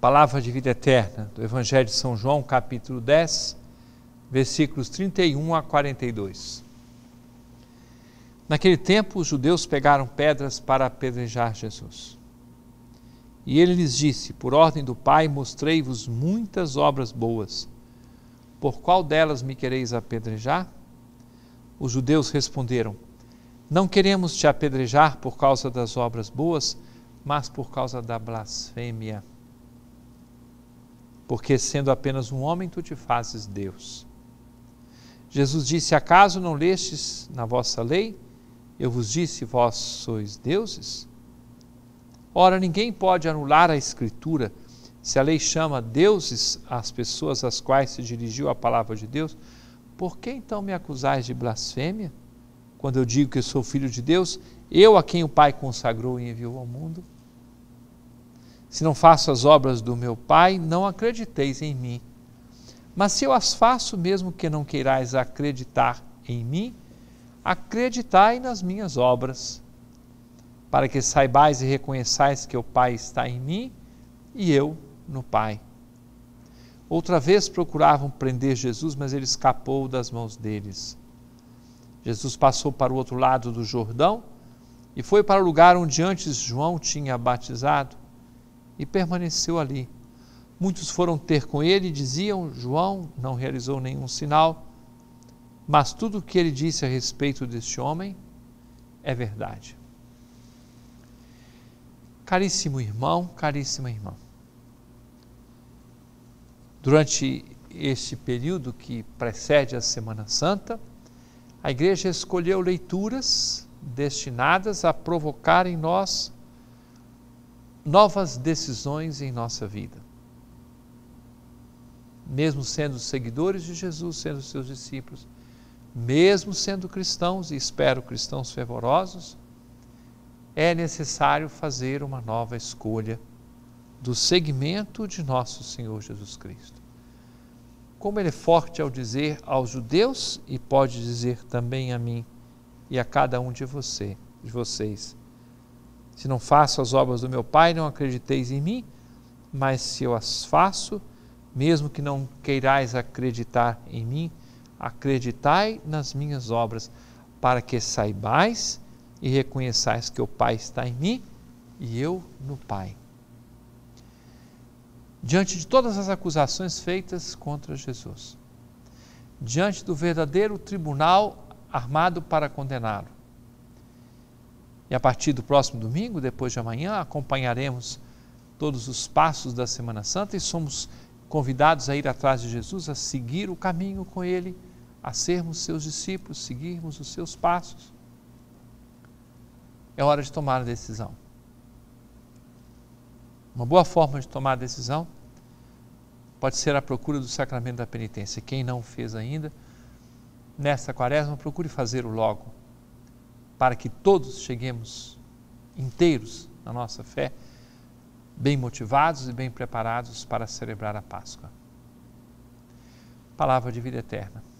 Palavra de vida eterna do Evangelho de São João, capítulo 10, versículos 31 a 42. Naquele tempo, os judeus pegaram pedras para apedrejar Jesus. E ele lhes disse: Por ordem do Pai, mostrei-vos muitas obras boas. Por qual delas me quereis apedrejar? Os judeus responderam: Não queremos te apedrejar por causa das obras boas, mas por causa da blasfêmia porque sendo apenas um homem tu te fazes Deus. Jesus disse: Acaso não lestes na vossa lei? Eu vos disse: Vós sois deuses? Ora, ninguém pode anular a Escritura. Se a lei chama deuses as pessoas às quais se dirigiu a palavra de Deus, por que então me acusais de blasfêmia? Quando eu digo que sou filho de Deus, eu a quem o Pai consagrou e enviou ao mundo? Se não faço as obras do meu Pai, não acrediteis em mim. Mas se eu as faço, mesmo que não queirais acreditar em mim, acreditai nas minhas obras, para que saibais e reconheçais que o Pai está em mim e eu no Pai. Outra vez procuravam prender Jesus, mas ele escapou das mãos deles. Jesus passou para o outro lado do Jordão e foi para o lugar onde antes João tinha batizado e permaneceu ali. Muitos foram ter com ele e diziam: João não realizou nenhum sinal, mas tudo o que ele disse a respeito deste homem é verdade. Caríssimo irmão, caríssima irmã, durante este período que precede a Semana Santa, a igreja escolheu leituras destinadas a provocar em nós novas decisões em nossa vida. Mesmo sendo seguidores de Jesus, sendo seus discípulos, mesmo sendo cristãos, e espero cristãos fervorosos, é necessário fazer uma nova escolha do segmento de nosso Senhor Jesus Cristo. Como ele é forte ao dizer aos judeus e pode dizer também a mim e a cada um de você, de vocês, se não faço as obras do meu Pai, não acrediteis em mim, mas se eu as faço, mesmo que não queirais acreditar em mim, acreditai nas minhas obras, para que saibais e reconheçais que o Pai está em mim e eu no Pai. Diante de todas as acusações feitas contra Jesus, diante do verdadeiro tribunal armado para condená-lo, e a partir do próximo domingo, depois de amanhã, acompanharemos todos os passos da Semana Santa e somos convidados a ir atrás de Jesus, a seguir o caminho com Ele, a sermos seus discípulos, seguirmos os seus passos. É hora de tomar a decisão. Uma boa forma de tomar a decisão pode ser a procura do sacramento da penitência. Quem não fez ainda, nesta quaresma, procure fazê-lo logo para que todos cheguemos inteiros na nossa fé, bem motivados e bem preparados para celebrar a Páscoa. Palavra de vida eterna.